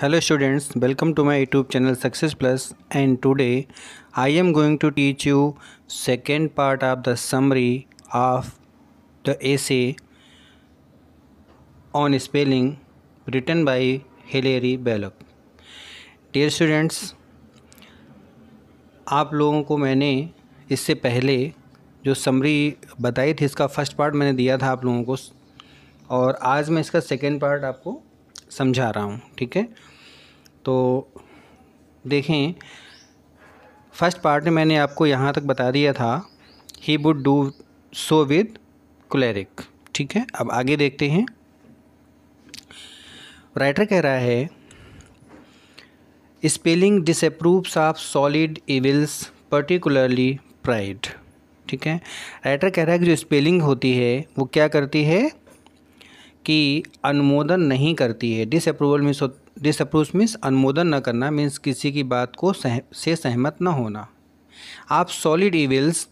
hello students welcome to my YouTube channel Success Plus and today I am going to teach you second part of the summary of the essay on spelling written by Hilaire Belloc dear students आप लोगों को मैंने इससे पहले जो summary बताई थी इसका फर्स्ट पार्ट मैंने दिया था आप लोगों को और आज मैं इसका सेकेंड पार्ट आपको समझा रहा हूँ ठीक है तो देखें फर्स्ट पार्ट में मैंने आपको यहाँ तक बता दिया था he would do so with cleric ठीक है अब आगे देखते हैं राइटर कह रहा है spelling disapproves of solid evils particularly pride ठीक है राइटर कह रहा है कि जो स्पेलिंग होती है वो क्या करती है कि अनुमोदन नहीं करती है डिसअप्रूवल मीन्स डिसअप्रूव मीन्स अनुमोदन न करना मीन्स किसी की बात को सह, से सहमत न होना आप सॉलिड इविल्स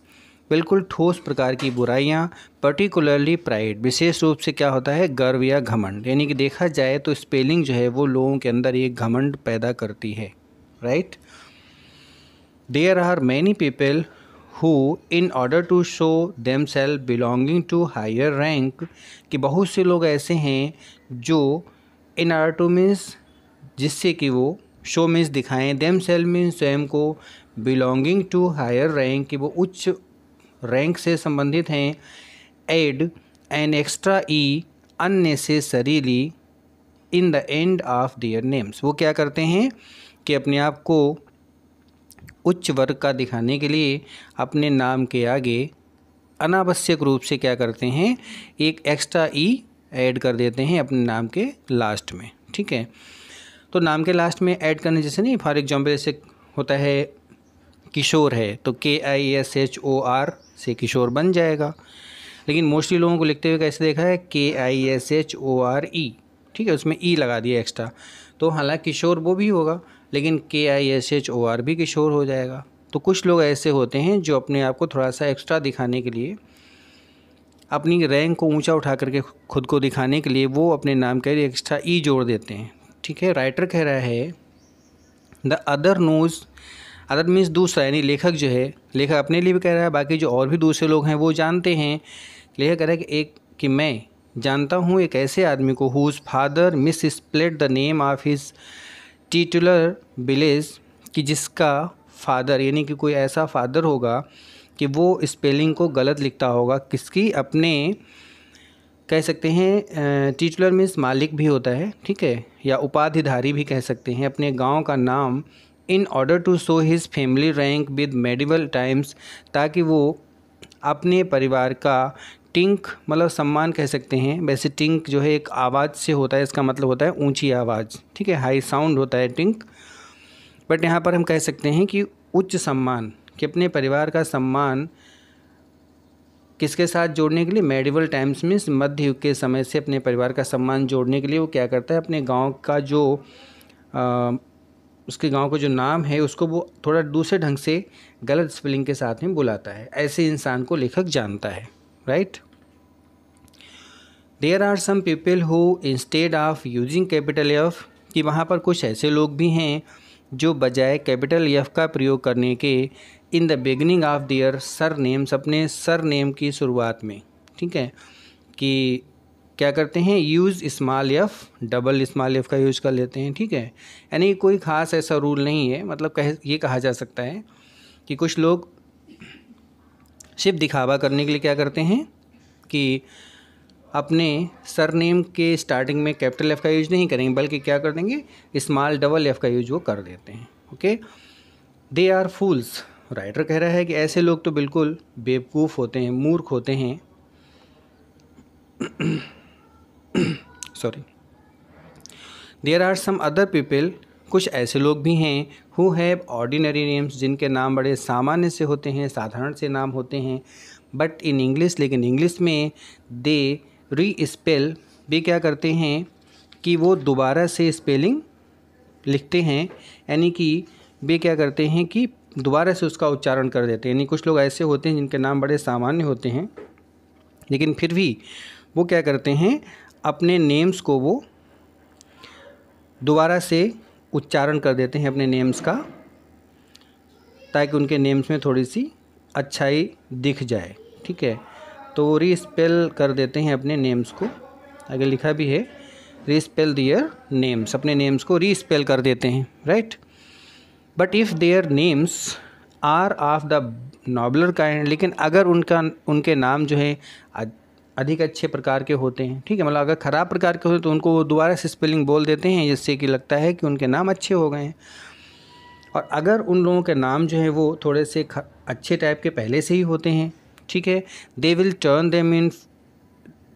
बिल्कुल ठोस प्रकार की बुराइयाँ पर्टिकुलरली प्राइड विशेष रूप से क्या होता है गर्व या घमंड यानी कि देखा जाए तो स्पेलिंग जो है वो लोगों के अंदर एक घमंड पैदा करती है right there are many people who in order to show them self belonging to higher rank कि बहुत से लोग ऐसे हैं जो इन टू मीन्स जिससे कि वो शो मीन्स दिखाएं देम सेल मीन स्वयं को बिलोंगिंग टू हायर रैंक कि वो उच्च रैंक से संबंधित हैं add an extra e unnecessarily in the end of their names वो क्या करते हैं कि अपने आप को उच्च वर्ग का दिखाने के लिए अपने नाम के आगे अनावश्यक रूप से क्या करते हैं एक एक्स्ट्रा ई ऐड कर देते हैं अपने नाम के लास्ट में ठीक है तो नाम के लास्ट में ऐड करने जैसे नहीं फॉर एग्जाम्पल जैसे होता है किशोर है तो K I S H O R से किशोर बन जाएगा लेकिन मोस्टली लोगों को लिखते हुए कैसे देखा है K I S H O R E ठीक है उसमें ई e लगा दिया एक्स्ट्रा तो हालांकि किशोर वो भी होगा लेकिन K I S H O R भी किशोर हो जाएगा तो कुछ लोग ऐसे होते हैं जो अपने आप को थोड़ा सा एक्स्ट्रा दिखाने के लिए अपनी रैंक को ऊंचा उठा करके खुद को दिखाने के लिए वो अपने नाम के लिए एक्स्ट्रा ई e जोड़ देते हैं ठीक है राइटर कह रहा है the other knows other means दूसरा यानी लेखक जो है लेखक अपने लिए भी कह रहा है बाकी जो और भी दूसरे लोग हैं वो जानते हैं लेखक कह रहा है कि एक कि मैं जानता हूँ एक ऐसे आदमी को whose father misspelt the name of his titular village कि जिसका फादर यानी कि कोई ऐसा फादर होगा कि वो स्पेलिंग को गलत लिखता होगा किसकी अपने कह सकते हैं टीचलर मीन्स मालिक भी होता है ठीक है या उपाधिधारी भी कह सकते हैं अपने गांव का नाम in order to show his family rank with medieval times ताकि वो अपने परिवार का टिंक मतलब सम्मान कह सकते हैं वैसे टिंक जो है एक आवाज़ से होता है इसका मतलब होता है ऊंची आवाज़ ठीक है हाई साउंड होता है टिंक बट यहाँ पर हम कह सकते हैं कि उच्च सम्मान कि अपने परिवार का सम्मान किसके साथ जोड़ने के लिए मेडिवल टाइम्स में मध्य युग के समय से अपने परिवार का सम्मान जोड़ने के लिए वो क्या करता है अपने गाँव का जो आ, उसके गांव का जो नाम है उसको वो थोड़ा दूसरे ढंग से गलत स्पेलिंग के साथ में बुलाता है ऐसे इंसान को लेखक जानता है right there are some people who instead of using capital F कि वहाँ पर कुछ ऐसे लोग भी हैं जो बजाय कैपिटल एफ का प्रयोग करने के in the beginning of their surnames अपने सर नेम की शुरुआत में ठीक है कि क्या करते हैं use small f double small f का यूज़ कर लेते हैं ठीक है यानी कोई ख़ास ऐसा रूल नहीं है मतलब कह ये कहा जा सकता है कि कुछ लोग सिर्फ दिखावा करने के लिए क्या करते हैं कि अपने सरनेम के स्टार्टिंग में कैपिटल एफ़ का यूज नहीं करेंगे बल्कि क्या कर देंगे स्मॉल डबल एफ़ का यूज वो कर देते हैं okay they are fools writer कह रहा है कि ऐसे लोग तो बिल्कुल बेवकूफ़ होते हैं मूर्ख होते हैं sorry there are some other people कुछ ऐसे लोग भी हैं हु हैव ऑर्डिनरी नेम्स जिनके नाम बड़े सामान्य से होते हैं साधारण से नाम होते हैं बट इन इंग्लिश लेकिन इंग्लिश में दे री स्पेल भी क्या करते हैं कि वो दोबारा से स्पेलिंग लिखते हैं यानी कि वे क्या करते हैं कि दोबारा से उसका उच्चारण कर देते हैं यानी कुछ लोग ऐसे होते हैं जिनके नाम बड़े सामान्य होते हैं लेकिन फिर भी वो क्या करते हैं अपने नेम्स को वो दोबारा से उच्चारण कर देते हैं अपने नेम्स का ताकि उनके नेम्स में थोड़ी सी अच्छाई दिख जाए ठीक है तो वो री स्पेल कर देते हैं अपने नेम्स को आगे लिखा भी है री स्पेल दियर नेम्स अपने नेम्स को री स्पेल कर देते हैं right but if their names are of the nobler kind लेकिन अगर उनका उनके नाम जो है अधिक अच्छे प्रकार के होते हैं ठीक है मतलब अगर ख़राब प्रकार के होते तो उनको वो दोबारा से स्पेलिंग बोल देते हैं जिससे कि लगता है कि उनके नाम अच्छे हो गए हैं और अगर उन लोगों के नाम जो है वो थोड़े से अच्छे टाइप के पहले से ही होते हैं ठीक है they will turn them in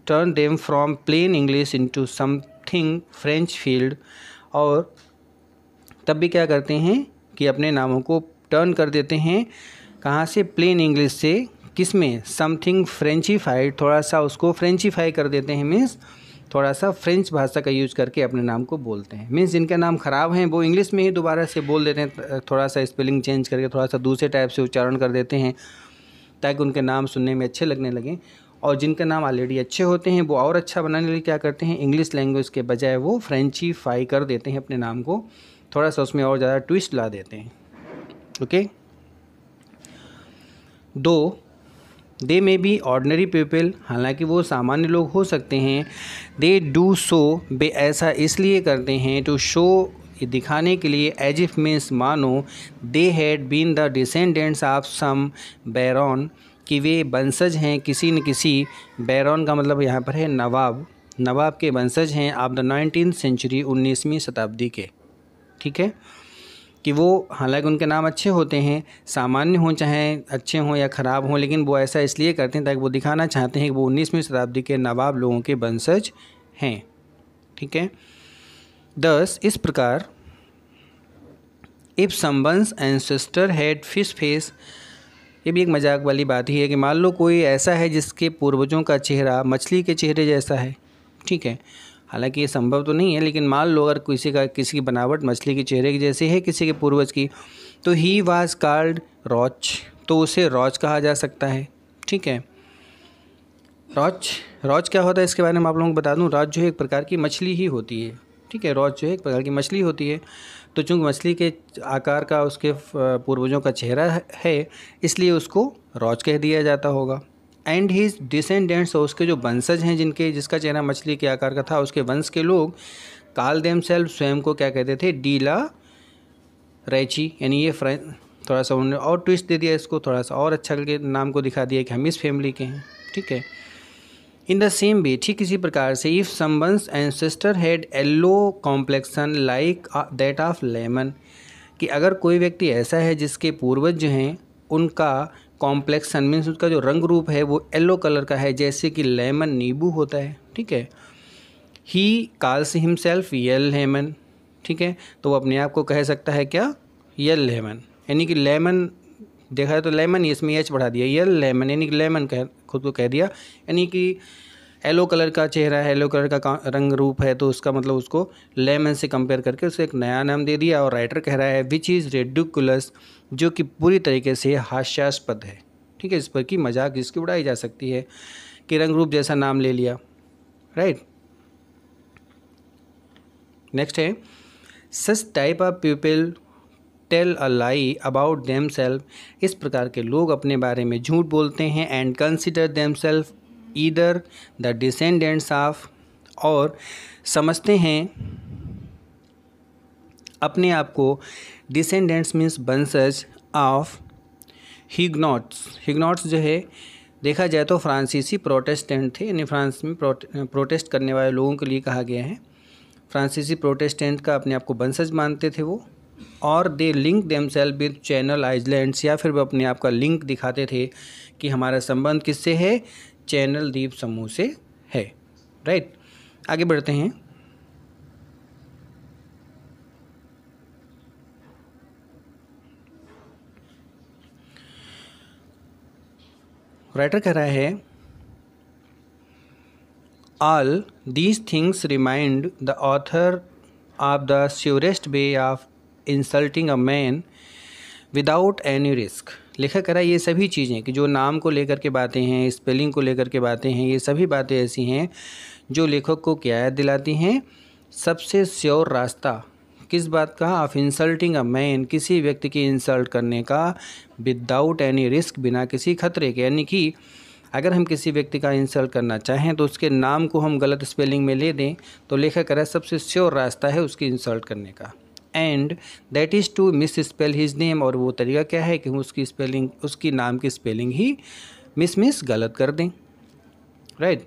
turn them from plain English into something Frenchified और तब भी क्या करते हैं कि अपने नामों को टर्न कर देते हैं कहाँ से प्लेन इंग्लिश से किस में समथिंग फ्रेंचीफाइड थोड़ा सा उसको फ्रेंचीफाई कर देते हैं मीन्स थोड़ा सा फ्रेंच भाषा का यूज करके अपने नाम को बोलते हैं मीन्स जिनका नाम ख़राब हैं वो इंग्लिश में ही दोबारा से बोल देते हैं थोड़ा सा स्पेलिंग चेंज करके थोड़ा सा दूसरे टाइप से उच्चारण कर देते हैं ताकि उनके नाम सुनने में अच्छे लगने लगें और जिनका नाम ऑलरेडी अच्छे होते हैं वो और अच्छा बनाने के लिए क्या करते हैं इंग्लिश लैंग्वेज के बजाय वो फ़्रेंची फाई कर देते हैं अपने नाम को थोड़ा सा उसमें और ज़्यादा ट्विस्ट ला देते हैं okay though they may be ordinary people हालांकि वो सामान्य लोग हो सकते हैं दे डू सो बे ऐसा इसलिए करते हैं टू शो दिखाने के लिए एज इफ मीन्स मानो they had been the descendants of some baron कि वे वंशज हैं किसी न किसी बैरॉन का मतलब यहाँ पर है नवाब नवाब के वंशज हैं आप द नाइनटीन सेंचुरी उन्नीसवीं शताब्दी के ठीक है कि वो हालांकि उनके नाम अच्छे होते हैं सामान्य हों चाहे अच्छे हों या ख़राब हों लेकिन वो ऐसा इसलिए करते हैं ताकि वो दिखाना चाहते हैं कि वो उन्नीसवीं शताब्दी के नवाब लोगों के वंशज हैं ठीक है दस इस प्रकार if someone's ancestor had fish face ये भी एक मजाक वाली बात ही है कि मान लो कोई ऐसा है जिसके पूर्वजों का चेहरा मछली के चेहरे जैसा है ठीक है हालांकि ये संभव तो नहीं है लेकिन मान लो अगर किसी का किसी की बनावट मछली के चेहरे की जैसी है किसी के पूर्वज की तो ही वाज कार्ड रॉच तो उसे रॉच कहा जा सकता है ठीक है रॉच रॉच क्या होता है इसके बारे में आप लोगों को बता दूँ रॉच जो है एक प्रकार की मछली ही होती है ठीक है रोज जो है एक प्रकार की मछली होती है तो चूँकि मछली के आकार का उसके पूर्वजों का चेहरा है इसलिए उसको रॉज कह दिया जाता होगा एंड हीज डिसेंडेंट्स और उसके जो वंशज हैं जिनके जिसका चेहरा मछली के आकार का था उसके वंश के लोग काल देम सेल्फ स्वयं को क्या कहते थे डीला रैची यानी ये फ्रें थोड़ा सा उन्होंने और ट्विस्ट दे दिया इसको थोड़ा सा और अच्छा करके नाम को दिखा दिया कि हम इस फैमिली के हैं ठीक है इन द सेम वे ठीक इसी प्रकार से if someone's ancestor had yellow complexion like that of lemon कि अगर कोई व्यक्ति ऐसा है जिसके पूर्वज जो हैं उनका कॉम्प्लेक्सन मीन्स उसका जो रंग रूप है वो येल्लो कलर का है जैसे कि लेमन नींबू होता है ठीक है he calls himself yellow lemon ठीक है तो वो अपने आप को कह सकता है क्या यल लेमन यानी कि लेमन देखा जाए तो लेमन ही इसमें एच बढ़ा दिया ये लेमन यानी लेमन कह खुद को कह दिया यानी कि येलो कलर का चेहरा है येलो कलर का रंग रूप है तो उसका मतलब उसको लेमन से कंपेयर करके उसे एक नया नाम दे दिया और राइटर कह रहा है विच इज़ रेडिकुलस जो कि पूरी तरीके से हास्यास्पद है ठीक है इस पर की मजाक जिसकी उड़ाई जा सकती है कि रंग रूप जैसा नाम ले लिया राइट नेक्स्ट है such type of people tell a lie about them self इस प्रकार के लोग अपने बारे में झूठ बोलते हैं and consider them self either the descendants of और समझते हैं अपने आप को डिसेंडेंट्स मीन्स बंसज ऑफ हिगनॉट्स हिगनॉट्स जो है देखा जाए तो फ्रांसीसी प्रोटेस्टेंट थे यानी फ्रांस में प्रोटेस्ट करने वाले लोगों के लिए कहा गया है फ्रांसीसी प्रोटेस्टेंट का अपने आप को बंसज मानते थे वो और they link them self with Channel Islands या फिर वो अपने आप का लिंक दिखाते थे कि हमारा संबंध किससे है चैनल द्वीप समूह से है राइट आगे बढ़ते हैं राइटर कह रहा है all these things remind the author of the surest way of insulting a man without any risk लिखा करा ये सभी चीज़ें कि जो नाम को लेकर के बातें हैं स्पेलिंग को लेकर के बातें हैं ये सभी बातें ऐसी हैं जो लेखक को क्या याद दिलाती हैं सबसे श्योर रास्ता किस बात का ऑफ इंसल्टिंग अ मैन किसी व्यक्ति की इंसल्ट करने का विदाउट एनी रिस्क बिना किसी खतरे के यानी कि अगर हम किसी व्यक्ति का इंसल्ट करना चाहें तो उसके नाम को हम गलत स्पेलिंग में ले दें तो लेखक करा सबसे श्योर रास्ता है उसकी इंसल्ट करने का and that is to misspell his name और वो तरीका क्या है कि हम उसकी स्पेलिंग उसकी नाम की स्पेलिंग ही मिस मिस गलत कर दें राइट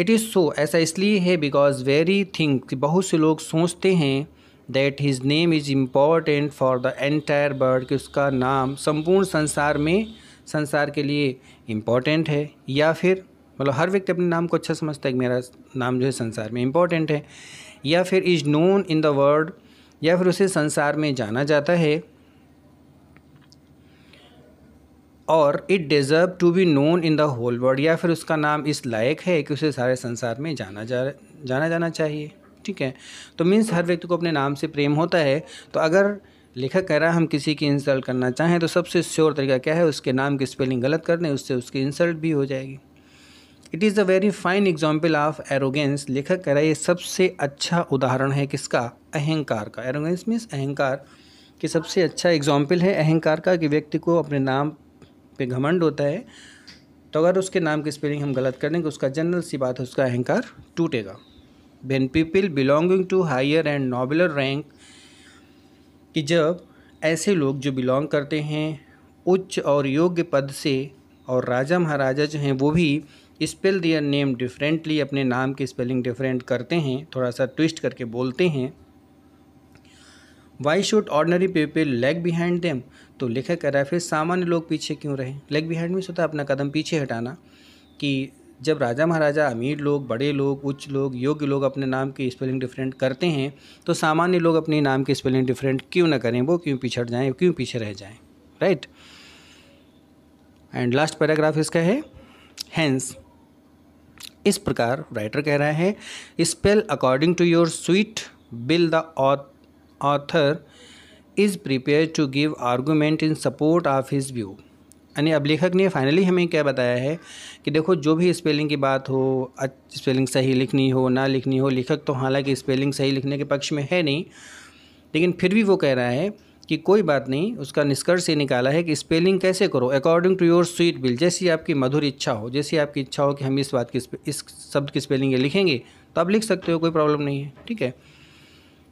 इट इज़ सो ऐसा इसलिए है बिकॉज वेरी थिंक बहुत से लोग सोचते हैं that his name is important for the entire world कि उसका नाम संपूर्ण संसार में संसार के लिए इम्पॉर्टेंट है या फिर मतलब हर व्यक्ति अपने नाम को अच्छा समझता है कि मेरा नाम जो है संसार में इम्पॉर्टेंट है या फिर is known in the world या फिर उसे संसार में जाना जाता है और it deserve to be known in the whole world या फिर उसका नाम इस लायक है कि उसे सारे संसार में जाना जा जाना जाना चाहिए ठीक है तो मीन्स हर व्यक्ति को अपने नाम से प्रेम होता है तो अगर लेखक कह रहा है हम किसी की इंसल्ट करना चाहें तो सबसे श्योर तरीका क्या है उसके नाम की स्पेलिंग गलत कर दें उससे उसकी इंसल्ट भी हो जाएगी it is a very fine example of arrogance लेखक कह रहा है ये सबसे अच्छा उदाहरण है किसका अहंकार का एरोगेंस मीन्स अहंकार कि सबसे अच्छा एग्जाम्पल है अहंकार का कि व्यक्ति को अपने नाम पे घमंड होता है तो अगर उसके नाम की स्पेलिंग हम गलत कर देंगे उसका जनरल सी बात है उसका अहंकार टूटेगा when people belonging to higher and nobler rank कि जब ऐसे लोग जो बिलोंग करते हैं उच्च और योग्य पद से और राजा महाराजा जो हैं वो भी स्पेल दियर नेम डिफरेंटली अपने नाम की स्पेलिंग डिफरेंट करते हैं थोड़ा सा ट्विस्ट करके बोलते हैं why should ordinary people lag behind them तो लेखक कह रहा है फिर सामान्य लोग पीछे क्यों रहे लेग बिहाइंड में सोता अपना कदम पीछे हटाना कि जब राजा महाराजा अमीर लोग बड़े लोग उच्च लोग योग्य लोग अपने नाम की स्पेलिंग डिफरेंट करते हैं तो सामान्य लोग अपने नाम की स्पेलिंग डिफरेंट क्यों ना करें वो क्यों पीछे जाएं क्यों पीछे रह जाएं राइट एंड लास्ट पैराग्राफ इसका है हैंस इस प्रकार राइटर कह रहा है spell according to your sweet will the author is prepare to give argument in support of his view यानी अब लेखक ने फाइनली हमें क्या बताया है कि देखो जो भी स्पेलिंग की बात हो स्पेलिंग सही लिखनी हो ना लिखनी हो लेखक तो हालांकि स्पेलिंग सही लिखने के पक्ष में है नहीं लेकिन फिर भी वो कह रहा है कि कोई बात नहीं उसका निष्कर्ष ये निकाला है कि स्पेलिंग कैसे करो according to your sweet will जैसी आपकी मधुर इच्छा हो जैसी आपकी इच्छा हो कि हम इस बात की इस शब्द की स्पेलिंग ये लिखेंगे तो आप लिख सकते हो कोई प्रॉब्लम नहीं है ठीक है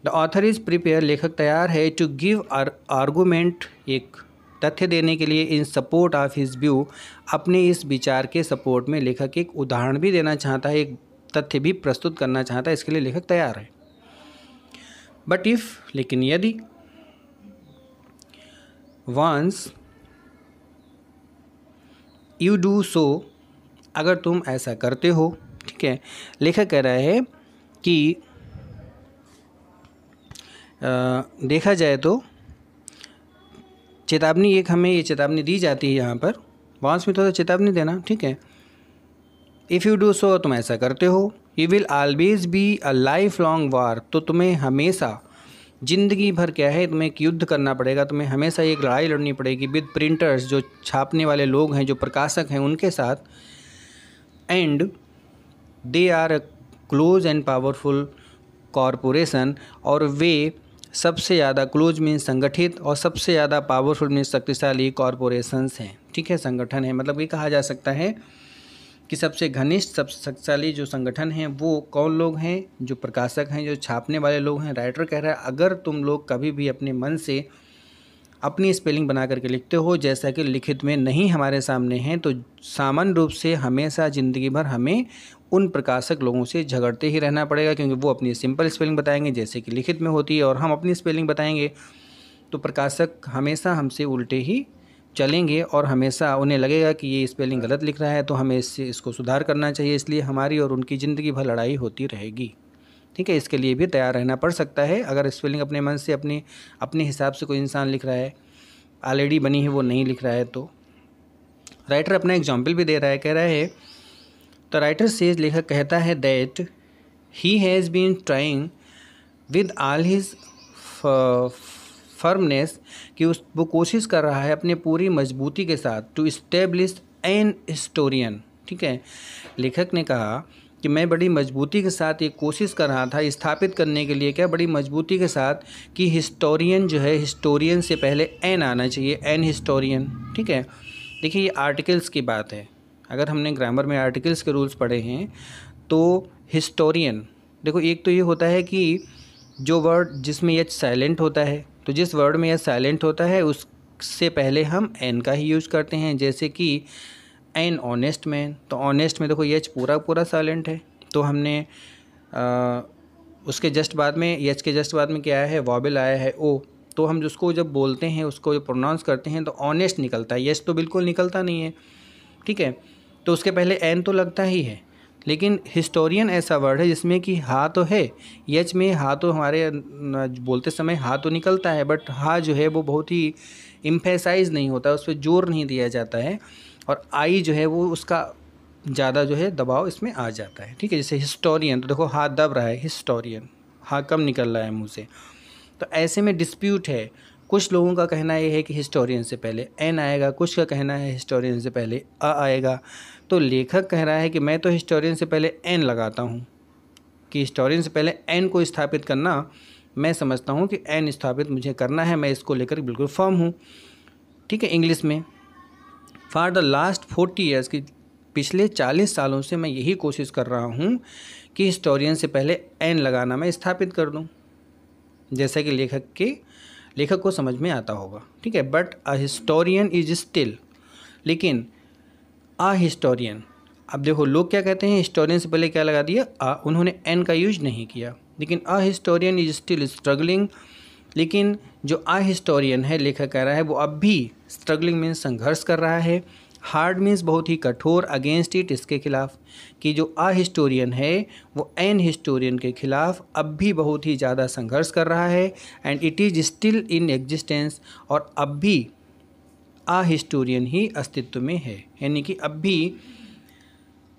द ऑथर इज़ प्रिपेयर लेखक तैयार है टू गिव आर्गूमेंट एक तथ्य देने के लिए in support of his view अपने इस विचार के सपोर्ट में लेखक एक उदाहरण भी देना चाहता है एक तथ्य भी प्रस्तुत करना चाहता है इसके लिए लेखक तैयार है बट इफ़ लेकिन यदि वंस यू डू सो अगर तुम ऐसा करते हो ठीक है लेखक कह रहा है कि आ, देखा जाए तो चेतावनी एक हमें ये चेतावनी दी जाती है यहाँ पर वांस में थोड़ा तो चेतावनी देना ठीक है इफ़ यू डू सो तुम ऐसा करते हो you will always be a lifelong war तो तुम्हें हमेशा ज़िंदगी भर क्या है तुम्हें एक युद्ध करना पड़ेगा तुम्हें हमेशा एक लड़ाई लड़नी पड़ेगी विद प्रिंटर्स जो छापने वाले लोग हैं जो प्रकाशक हैं उनके साथ and they are a close and powerful corporation और वे सबसे ज़्यादा क्लोज मीन संगठित और सबसे ज़्यादा पावरफुल मीन शक्तिशाली कॉरपोरेशंस हैं ठीक है संगठन है मतलब ये कहा जा सकता है कि सबसे घनिष्ठ सबसे शक्तिशाली जो संगठन हैं वो कौन लोग हैं जो प्रकाशक हैं जो छापने वाले लोग हैं राइटर कह रहा है अगर तुम लोग कभी भी अपने मन से अपनी स्पेलिंग बना करके लिखते हो जैसा कि लिखित में नहीं हमारे सामने हैं तो सामान्य रूप से हमेशा ज़िंदगी भर हमें उन प्रकाशक लोगों से झगड़ते ही रहना पड़ेगा क्योंकि वो अपनी सिंपल स्पेलिंग बताएंगे जैसे कि लिखित में होती है और हम अपनी स्पेलिंग बताएंगे तो प्रकाशक हमेशा हमसे उल्टे ही चलेंगे और हमेशा उन्हें लगेगा कि ये स्पेलिंग गलत लिख रहा है तो हमें इससे इसको सुधार करना चाहिए इसलिए हमारी और उनकी ज़िंदगी भर लड़ाई होती रहेगी ठीक है इसके लिए भी तैयार रहना पड़ सकता है अगर स्पेलिंग अपने मन से अपने अपने हिसाब से कोई इंसान लिख रहा है ऑलरेडी बनी है वो नहीं लिख रहा है तो राइटर अपना एग्जाम्पल भी दे रहा है कह रहा है तो राइटर से लेखक कहता है that he has been trying with all his firmness कि उस वो कोशिश कर रहा है अपने पूरी मजबूती के साथ टू इस्टेब्लिश एन हिस्टोरियन ठीक है लेखक ने कहा कि मैं बड़ी मजबूती के साथ ये कोशिश कर रहा था स्थापित करने के लिए क्या बड़ी मजबूती के साथ कि हिस्टोरियन जो है हिस्टोरियन से पहले एन आना चाहिए एन हिस्टोरियन ठीक है देखिए ये आर्टिकल्स की बात है अगर हमने ग्रामर में आर्टिकल्स के रूल्स पढ़े हैं तो हिस्टोरियन देखो एक तो ये होता है कि जो वर्ड जिसमें यच साइलेंट होता है तो जिस वर्ड में यह साइलेंट होता है उससे पहले हम एन का ही यूज करते हैं जैसे कि एन ऑनेस्ट मैन तो ऑनेस्ट में देखो यच पूरा पूरा साइलेंट है तो हमने आ, उसके जस्ट बाद में यच के जस्ट बाद में क्या आया है वॉबल आया है ओ तो हम जिसको जब बोलते हैं उसको जब प्रोनाउंस करते हैं तो ऑनेस्ट निकलता है यच तो बिल्कुल निकलता नहीं है ठीक है तो उसके पहले एन तो लगता ही है लेकिन हिस्टोरियन ऐसा वर्ड है जिसमें कि हा तो है यच में हा तो हमारे बोलते समय हा तो निकलता है बट हा जो है वो बहुत ही इम्फेसाइज नहीं होता उस पर जोर नहीं दिया जाता है और आई जो है वो उसका ज़्यादा जो है दबाव इसमें आ जाता है ठीक है जैसे हिस्टोरियन तो देखो हा दब रहा है हिस्टोरियन हा कम निकल रहा है मुँह से तो ऐसे में डिस्प्यूट है कुछ लोगों का कहना यह है कि हिस्टोरियन से पहले एन आएगा कुछ का कहना है हिस्टोरियन से पहले अ आएगा तो लेखक कह रहा है कि मैं तो हिस्टोरियन से पहले एन लगाता हूँ कि हिस्टोरियन से पहले एन को स्थापित करना मैं समझता हूँ कि एन स्थापित मुझे करना है मैं इसको लेकर बिल्कुल फॉर्म हूँ ठीक है इंग्लिश में for the last forty years की पिछले चालीस सालों से मैं यही कोशिश कर रहा हूँ कि हिस्टोरियन से पहले एन लगाना मैं स्थापित कर दूँ जैसा कि लेखक के लेखक को समझ में आता होगा ठीक है but a historian is still लेकिन आ हिस्टोरियन अब देखो लोग क्या कहते हैं हिस्टोरियन से पहले क्या लगा दिया आ उन्होंने एन का यूज नहीं किया लेकिन a historian is still struggling लेकिन जो आ हिस्टोरियन है लेखक कह रहा है वो अब भी स्ट्रगलिंग मीन्स संघर्ष कर रहा है हार्ड मीन्स बहुत ही कठोर अगेंस्ट इट इसके खिलाफ कि जो आ हिस्टोरियन है वो एन हिस्टोरियन के खिलाफ अब भी बहुत ही ज़्यादा संघर्ष कर रहा है and it is still in existence और अब भी हिस्टोरियन ही अस्तित्व में है यानी कि अब भी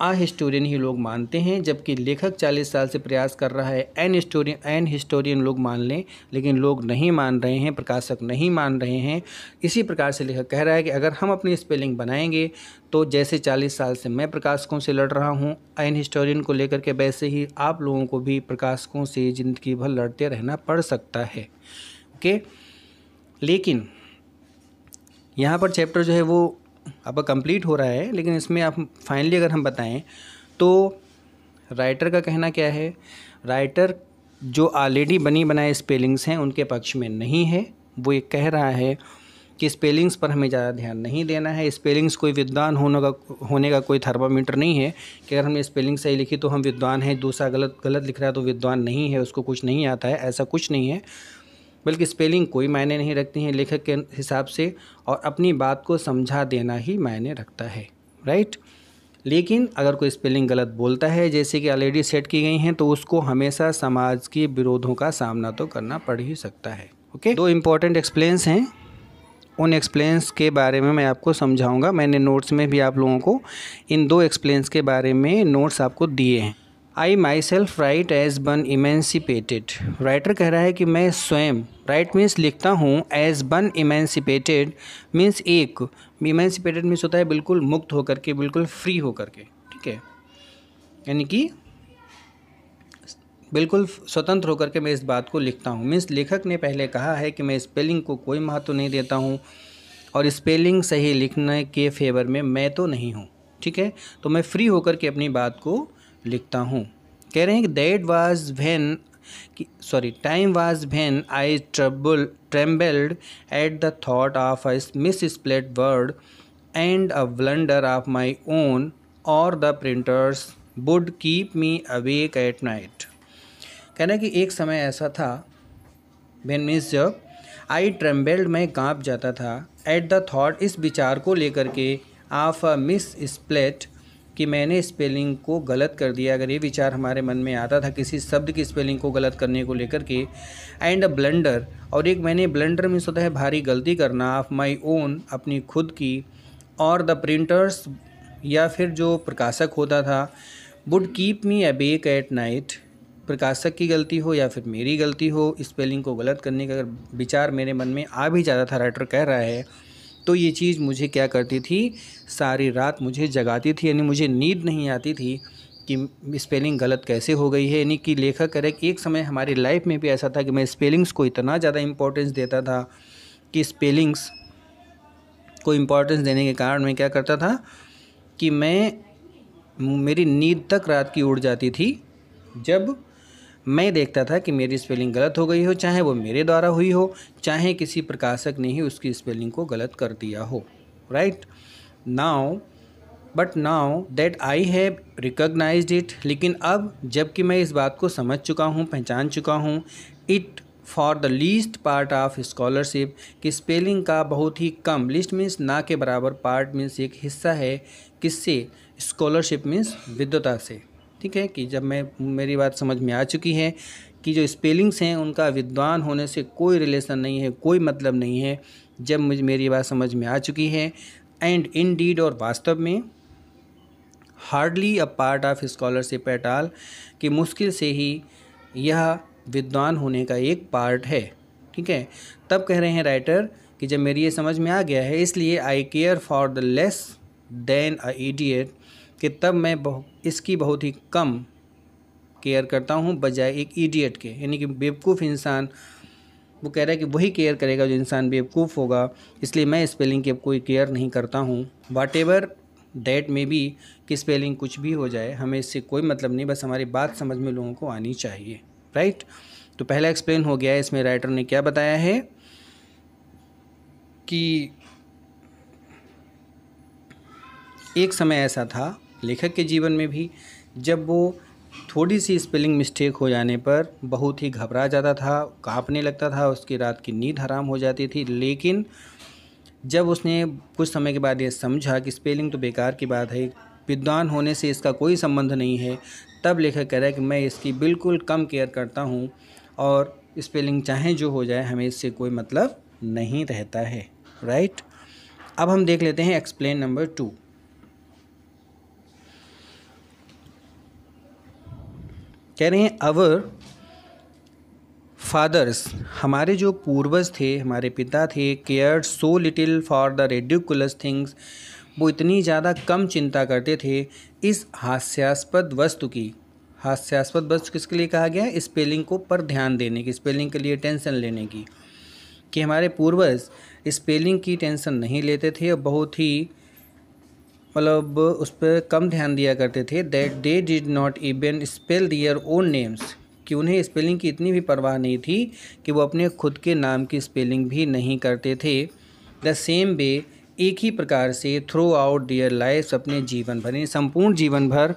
आ हिस्टोरियन ही लोग मानते हैं जबकि लेखक 40 साल से प्रयास कर रहा है एन हिस्टोरियन एन हिस्टोरियन लोग मान लें लेकिन लोग नहीं मान रहे हैं प्रकाशक नहीं मान रहे हैं इसी प्रकार से लेखक कह रहा है कि अगर हम अपनी स्पेलिंग बनाएंगे तो जैसे 40 साल से मैं प्रकाशकों से लड़ रहा हूँ एन हिस्टोरियन को लेकर के वैसे ही आप लोगों को भी प्रकाशकों से ज़िंदगी भर लड़ते रहना पड़ सकता है ओके लेकिन यहाँ पर चैप्टर जो है वो अब कंप्लीट हो रहा है लेकिन इसमें आप फाइनली अगर हम बताएं तो राइटर का कहना क्या है राइटर जो ऑलरेडी बनी बनाए स्पेलिंग्स हैं उनके पक्ष में नहीं है वो ये कह रहा है कि स्पेलिंग्स पर हमें ज़्यादा ध्यान नहीं देना है स्पेलिंग्स कोई विद्वान होने का होने का कोई थर्मामीटर नहीं है कि अगर हमने स्पेलिंग सही लिखी तो हम विद्वान हैं दूसरा गलत गलत लिख रहा है तो विद्वान नहीं है उसको कुछ नहीं आता है ऐसा कुछ नहीं है बल्कि स्पेलिंग कोई मायने नहीं रखती हैं लेखक के हिसाब से और अपनी बात को समझा देना ही मायने रखता है राइट लेकिन अगर कोई स्पेलिंग गलत बोलता है जैसे कि ऑलरेडी सेट की गई हैं तो उसको हमेशा समाज के विरोधों का सामना तो करना पड़ ही सकता है ओके दो इम्पॉर्टेंट एक्सप्लेंस हैं उन एक्सप्लेंस के बारे में मैं आपको समझाऊंगा मैंने नोट्स में भी आप लोगों को इन दो एक्सप्लेंस के बारे में नोट्स आपको दिए हैं I myself write as one emancipated writer कह रहा है कि मैं स्वयं राइट मीन्स लिखता हूँ एज बन इमेंसिपेटेड मीन्स एक इमेंसिपेटेड मीन्स होता है बिल्कुल मुक्त होकर के बिल्कुल फ्री होकर के ठीक है यानी कि बिल्कुल स्वतंत्र होकर के मैं इस बात को लिखता हूँ मीन्स लेखक ने पहले कहा है कि मैं स्पेलिंग को कोई महत्व नहीं देता हूँ और स्पेलिंग सही लिखने के फेवर में मैं तो नहीं हूँ ठीक है तो मैं फ्री होकर के अपनी बात को लिखता हूँ कह रहे हैं कि that was when sorry time was when I trouble trembled at the thought of a misspelt word and a blunder of my own और the printers would keep me awake at night कहना कि एक समय ऐसा था when miss जब आई trembled मैं कांप जाता था एट द थॉट इस विचार को लेकर के ऑफ अ मिस स्प्लेट कि मैंने स्पेलिंग को गलत कर दिया अगर ये विचार हमारे मन में आता था किसी शब्द की स्पेलिंग को गलत करने को लेकर के एंड अ ब्लेंडर और एक मैंने ब्लेंडर में सोता है भारी गलती करना ऑफ माई ओन अपनी खुद की और द प्रिंटर्स या फिर जो प्रकाशक होता था would keep me awake at night प्रकाशक की गलती हो या फिर मेरी गलती हो स्पेलिंग को गलत करने का अगर विचार मेरे मन में आ भी जाता था राइटर कह रहा है तो ये चीज़ मुझे क्या करती थी सारी रात मुझे जगाती थी यानी मुझे नींद नहीं आती थी कि स्पेलिंग गलत कैसे हो गई है यानी कि लेखक करे कि एक समय हमारी लाइफ में भी ऐसा था कि मैं स्पेलिंग्स को इतना ज़्यादा इम्पोर्टेंस देता था कि स्पेलिंग्स को इम्पोर्टेंस देने के कारण मैं क्या करता था कि मैं मेरी नींद तक रात की उड़ जाती थी जब मैं देखता था कि मेरी स्पेलिंग गलत हो गई हो चाहे वो मेरे द्वारा हुई हो चाहे किसी प्रकाशक ने ही उसकी स्पेलिंग को गलत कर दिया हो right now but now that I have recognise it लेकिन अब जबकि मैं इस बात को समझ चुका हूँ पहचान चुका हूँ it for the least part of scholarship कि स्पेलिंग का बहुत ही कम लिस्ट मीन्स ना के बराबर पार्ट मीन्स एक हिस्सा है किससे स्कॉलरशिप मीन्स विद्वता से ठीक है कि जब मैं मेरी बात समझ में आ चुकी है कि जो स्पेलिंग्स हैं उनका विद्वान होने से कोई रिलेशन नहीं है कोई मतलब नहीं है जब मुझे मेरी बात समझ में आ चुकी है एंड इन डीड और वास्तव में hardly a part of scholarship at all कि मुश्किल से ही यह विद्वान होने का एक पार्ट है ठीक है तब कह रहे हैं राइटर कि जब मेरी ये समझ में आ गया है इसलिए I care for the less than a कि तब मैं बहु इसकी बहुत ही कम केयर करता हूँ बजाय एक ईडियट के यानी कि बेवकूफ़ इंसान वो कह रहा है कि वही केयर करेगा जो इंसान बेवकूफ़ होगा इसलिए मैं स्पेलिंग की कोई केयर नहीं करता हूँ वाट एवर डेट में भी कि स्पेलिंग कुछ भी हो जाए हमें इससे कोई मतलब नहीं बस हमारी बात समझ में लोगों को आनी चाहिए राइट तो पहला एक्सप्लेन हो गया है इसमें राइटर ने क्या बताया है कि एक समय ऐसा था लेखक के जीवन में भी जब वो थोड़ी सी स्पेलिंग मिस्टेक हो जाने पर बहुत ही घबरा जाता था कांपने लगता था उसकी रात की नींद हराम हो जाती थी लेकिन जब उसने कुछ समय के बाद ये समझा कि स्पेलिंग तो बेकार की बात है विद्वान होने से इसका कोई संबंध नहीं है तब लेखक कह रहा है कि मैं इसकी बिल्कुल कम केयर करता हूँ और स्पेलिंग चाहे जो हो जाए हमें इससे कोई मतलब नहीं रहता है राइट अब हम देख लेते हैं एक्सप्लेन नंबर टू कह रहे हैं अवर फादर्स हमारे जो पूर्वज थे हमारे पिता थे care so little for the ridiculous things वो इतनी ज़्यादा कम चिंता करते थे इस हास्यास्पद वस्तु की हास्यास्पद वस्तु किसके लिए कहा गया है स्पेलिंग को पर ध्यान देने की स्पेलिंग के लिए टेंशन लेने की कि हमारे पूर्वज स्पेलिंग की टेंशन नहीं लेते थे और बहुत ही मतलब उस पर कम ध्यान दिया करते थे that they did not even spell their own names कि उन्हें स्पेलिंग की इतनी भी परवाह नहीं थी कि वो अपने खुद के नाम की स्पेलिंग भी नहीं करते थे द सेम वे एक ही प्रकार से थ्रू आउट दियर लाइफ अपने जीवन भर यानी संपूर्ण जीवन भर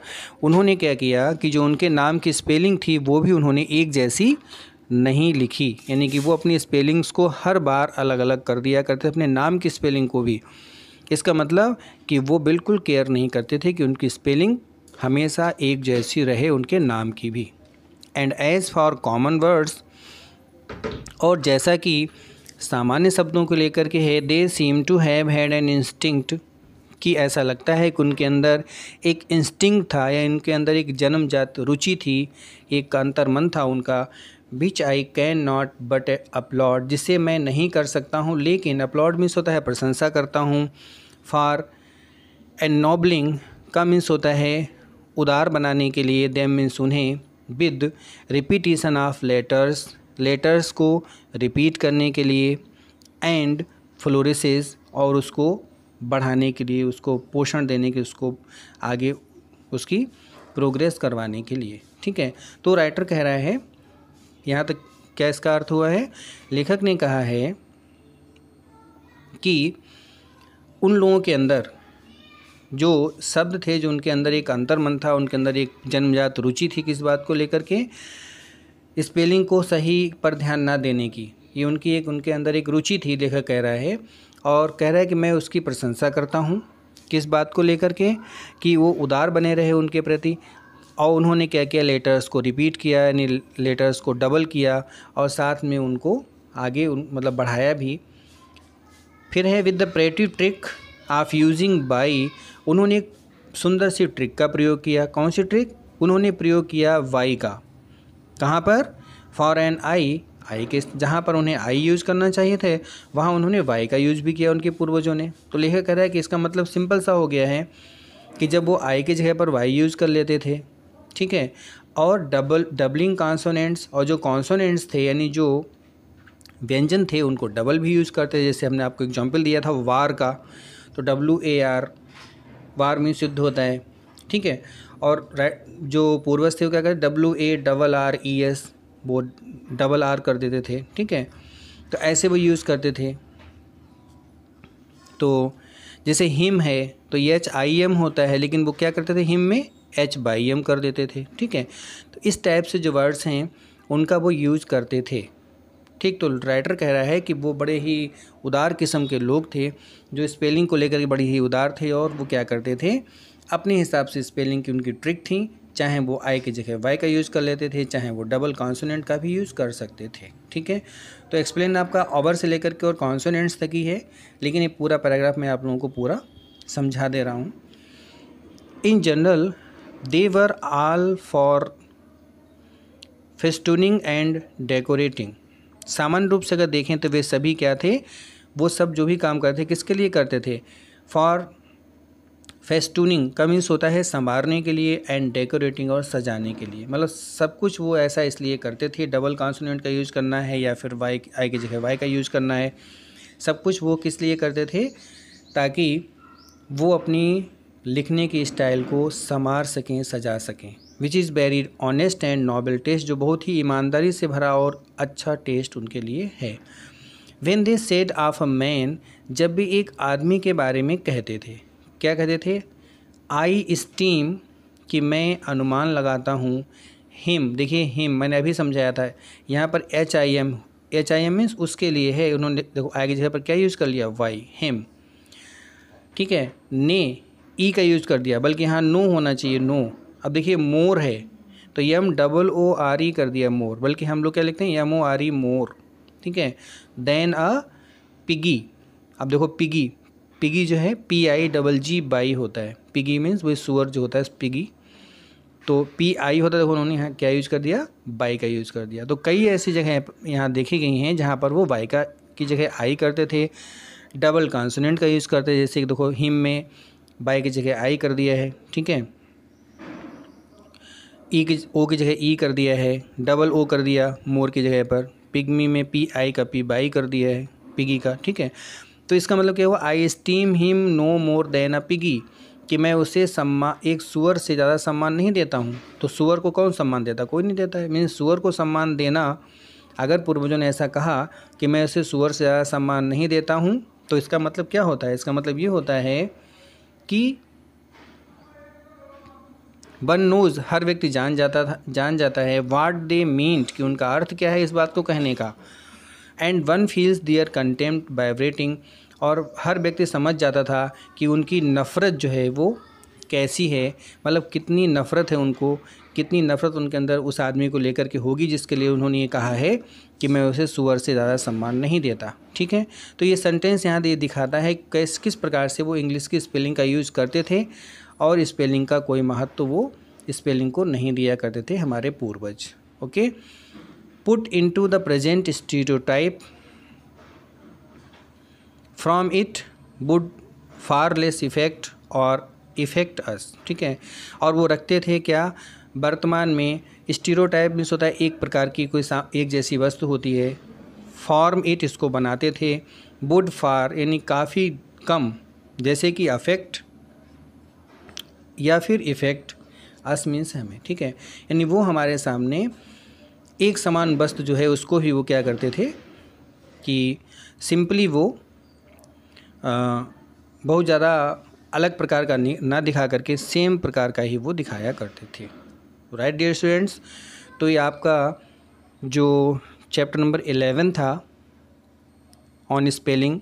उन्होंने क्या किया कि जो उनके नाम की स्पेलिंग थी वो भी उन्होंने एक जैसी नहीं लिखी यानी कि वो अपनी स्पेलिंग्स को हर बार अलग अलग कर दिया करते अपने नाम की स्पेलिंग को भी इसका मतलब कि वो बिल्कुल केयर नहीं करते थे कि उनकी स्पेलिंग हमेशा एक जैसी रहे उनके नाम की भी and as for common words और जैसा कि सामान्य शब्दों को लेकर के है they seem to have had an instinct कि ऐसा लगता है कि उनके अंदर एक इंस्टिंग था या इनके अंदर एक जन्मजात रुचि थी एक अंतर्मन था उनका which I can not but applaud जिसे मैं नहीं कर सकता हूँ लेकिन अपलॉड मिस होता है प्रशंसा करता हूँ फॉर एनोबलिंग का मीन्स होता है उदार बनाने के लिए दैम मीन्स उन्हें with repetition of letters letters को रिपीट करने के लिए एंड फ्लोरिस और उसको बढ़ाने के लिए उसको पोषण देने के उसको आगे उसकी प्रोग्रेस करवाने के लिए ठीक है तो राइटर कह रहा है यहाँ तक क्या इसका अर्थ हुआ है लेखक ने कहा है कि उन लोगों के अंदर जो शब्द थे जो उनके अंदर एक अंतर्मन था उनके अंदर एक जन्मजात रुचि थी किस बात को लेकर के स्पेलिंग को सही पर ध्यान ना देने की ये उनकी एक उनके अंदर एक रुचि थी लेखक कह रहा है और कह रहा है कि मैं उसकी प्रशंसा करता हूँ किस बात को लेकर के कि वो उदार बने रहे उनके प्रति और उन्होंने क्या किया लेटर्स को रिपीट किया यानी लेटर्स को डबल किया और साथ में उनको आगे उन मतलब बढ़ाया भी फिर है with the pretty trick of using by उन्होंने एक सुंदर सी ट्रिक का प्रयोग किया कौन सी ट्रिक उन्होंने प्रयोग किया वाई का कहाँ पर फॉर एन आई आई के जहाँ पर उन्हें आई यूज़ करना चाहिए थे वहाँ उन्होंने वाई का यूज़ भी किया उनके पूर्वजों ने तो लेखक कह रहा है कि इसका मतलब सिंपल सा हो गया है कि जब वो आई की जगह पर वाई यूज़ कर लेते थे ठीक है और डबल डबलिंग कॉन्सोनेंट्स और जो कॉन्सोनेंट्स थे यानी जो व्यंजन थे उनको डबल भी यूज़ करते जैसे हमने आपको एग्जाम्पल दिया था वार का तो W A R war means युद्ध होता है ठीक है और जो पूर्वज थे वो क्या करते W A double R E S वो डबल आर कर देते थे ठीक है तो ऐसे वो यूज़ करते थे तो जैसे हिम है तो ये एच आई एम होता है लेकिन वो क्या करते थे हिम में एच बाई एम कर देते थे ठीक है तो इस टाइप से जो वर्ड्स हैं उनका वो यूज़ करते थे ठीक तो राइटर कह रहा है कि वो बड़े ही उदार किस्म के लोग थे जो स्पेलिंग को लेकर के बड़े ही उदार थे और वो क्या करते थे अपने हिसाब से स्पेलिंग की उनकी ट्रिक थी चाहे वो आई की जगह वाई का यूज़ कर लेते थे चाहे वो डबल कॉन्सोनेंट का भी यूज़ कर सकते थे ठीक है तो एक्सप्लेन आपका ओवर से लेकर के और कॉन्सोनेंट्स तक ही है लेकिन ये पूरा पैराग्राफ मैं आप लोगों को पूरा समझा दे रहा हूँ in general they were all for festooning and decorating सामान्य रूप से अगर देखें तो वे सभी क्या थे वो सब जो भी काम करते थे किसके लिए करते थे फॉर फेस्टूनिंग का मीन्स होता है संवारने के लिए एंड डेकोरेटिंग और सजाने के लिए मतलब सब कुछ वो ऐसा इसलिए करते थे डबल कॉन्सोनेंट का यूज़ करना है या फिर वाई आई की जगह वाई का यूज़ करना है सब कुछ वो किस लिए करते थे ताकि वो अपनी लिखने की स्टाइल को संवार सकें सजा सकें which is very honest and noble taste जो बहुत ही ईमानदारी से भरा और अच्छा टेस्ट उनके लिए है when they said of a man जब भी एक आदमी के बारे में कहते थे क्या कहते थे आई स्टीम कि मैं अनुमान लगाता हूँ हिम देखिए हिम मैंने अभी समझाया था यहाँ पर H I M H I M means उसके लिए है उन्होंने देखो आई की जगह पर क्या यूज़ कर लिया वाई हिम ठीक है ने ई e का यूज़ कर दिया बल्कि यहाँ नो होना चाहिए नो अब देखिए मोर है तो यम डबल ओ आर ई कर दिया मोर बल्कि हम लोग क्या लिखते हैं यम ओ आर ई मोर ठीक है देन अ पिगी अब देखो पिगी पिगी जो है P I double G Y होता है पिगी मीन्स वही सुअर जो होता है पिगी तो पी आई होता है देखो उन्होंने यहाँ क्या यूज़ कर दिया बाई का यूज़ कर दिया तो कई ऐसी जगह यहाँ देखी गई हैं जहाँ पर वो बाई का की जगह आई करते थे डबल कॉन्सोनेंट का यूज़ करते जैसे कि देखो हिम में बाई की जगह आई कर दिया है ठीक है ई की ओ की जगह ई कर दिया है डबल ओ कर दिया मोर की जगह पर पिगमी में पी आई का पी बाई कर दिया है पिगी का ठीक है तो इसका मतलब क्या हुआ I esteem him no more than a piggy कि मैं उसे सम्मान एक सुअर से ज़्यादा सम्मान नहीं देता हूँ तो सुअर को कौन सम्मान देता कोई नहीं देता है मीन सुअर को सम्मान देना अगर पूर्वजों ने ऐसा कहा कि मैं उसे सुअर से ज़्यादा सम्मान नहीं देता हूँ तो इसका मतलब क्या होता है इसका मतलब ये होता है कि वन नोज हर व्यक्ति जान जाता था जान जाता है वाट दे मीन्ट कि उनका अर्थ क्या है इस बात को कहने का and one feels their contempt vibrating और हर व्यक्ति समझ जाता था कि उनकी नफ़रत जो है वो कैसी है मतलब कितनी नफ़रत है उनको कितनी नफ़रत उनके अंदर उस आदमी को लेकर के होगी जिसके लिए उन्होंने ये कहा है कि मैं उसे सुअर से ज़्यादा सम्मान नहीं देता ठीक है तो ये सेंटेंस यहाँ ये दिखाता है कैस किस प्रकार से वो इंग्लिश की स्पेलिंग का यूज़ करते थे और स्पेलिंग का कोई महत्व तो वो स्पेलिंग को नहीं दिया करते थे हमारे पूर्वज okay put into the present stereotype from it would far less effect और इफेक्ट अस ठीक है और वो रखते थे क्या वर्तमान में स्टीरोटाइप मीन्स होता है एक प्रकार की कोई एक जैसी वस्तु होती है फॉर्म इट इसको बनाते थे वुड फार यानी काफ़ी कम जैसे कि अफेक्ट या फिर इफ़ेक्ट अस मीन्स हमें ठीक है यानी वो हमारे सामने एक समान वस्तु जो है उसको भी वो क्या करते थे कि सिंपली वो बहुत ज़्यादा अलग प्रकार का ना दिखा करके सेम प्रकार का ही वो दिखाया करते थे राइट डियर स्टूडेंट्स तो ये आपका जो चैप्टर नंबर एलेवन था ऑन स्पेलिंग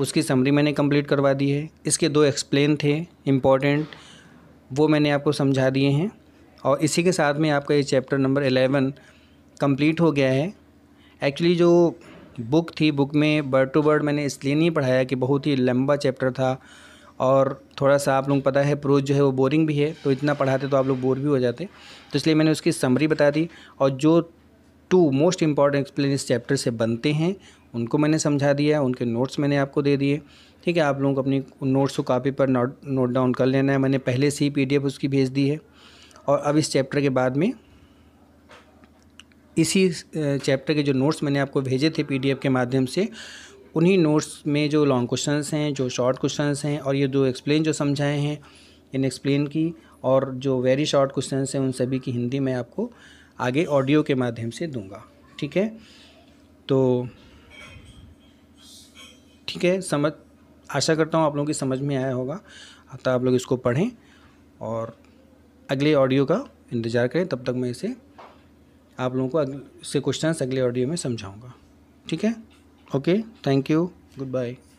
उसकी समरी मैंने कंप्लीट करवा दी है इसके दो एक्सप्लेन थे इम्पॉर्टेंट वो मैंने आपको समझा दिए हैं और इसी के साथ में आपका ये चैप्टर नंबर एलेवन कंप्लीट हो गया है एक्चुअली जो बुक थी बुक में बर्ड टू बर्ड मैंने इसलिए नहीं पढ़ाया कि बहुत ही लंबा चैप्टर था और थोड़ा सा आप लोग पता है प्रोज जो है वो बोरिंग भी है तो इतना पढ़ाते तो आप लोग बोर भी हो जाते तो इसलिए मैंने उसकी समरी बता दी और जो टू मोस्ट इम्पॉर्टेंट एक्सप्लेन इस चैप्टर से बनते हैं उनको मैंने समझा दिया है उनके नोट्स मैंने आपको दे दिए ठीक है आप लोग अपनी नोट्स को कापी पर नोट नोट डाउन कर लेना है मैंने पहले से ही पी उसकी भेज दी है और अब इस चैप्टर के बाद में इसी चैप्टर के जो नोट्स मैंने आपको भेजे थे पी के माध्यम से उन्हीं नोट्स में जो लॉन्ग क्वेश्चंस हैं जो शॉर्ट क्वेश्चंस हैं और ये दो एक्सप्लेन जो समझाए हैं इन एक्सप्लेन की और जो वेरी शॉर्ट क्वेश्चन हैं उन सभी की हिंदी मैं आपको आगे ऑडियो के माध्यम से दूंगा ठीक है तो ठीक है समझ आशा करता हूँ आप लोगों की समझ में आया होगा अतः आप लोग इसको पढ़ें और अगले ऑडियो का इंतज़ार करें तब तक मैं इसे आप लोगों को अगले से क्वेश्चन अगले ऑडियो में समझाऊँगा ठीक है okay thank you good bye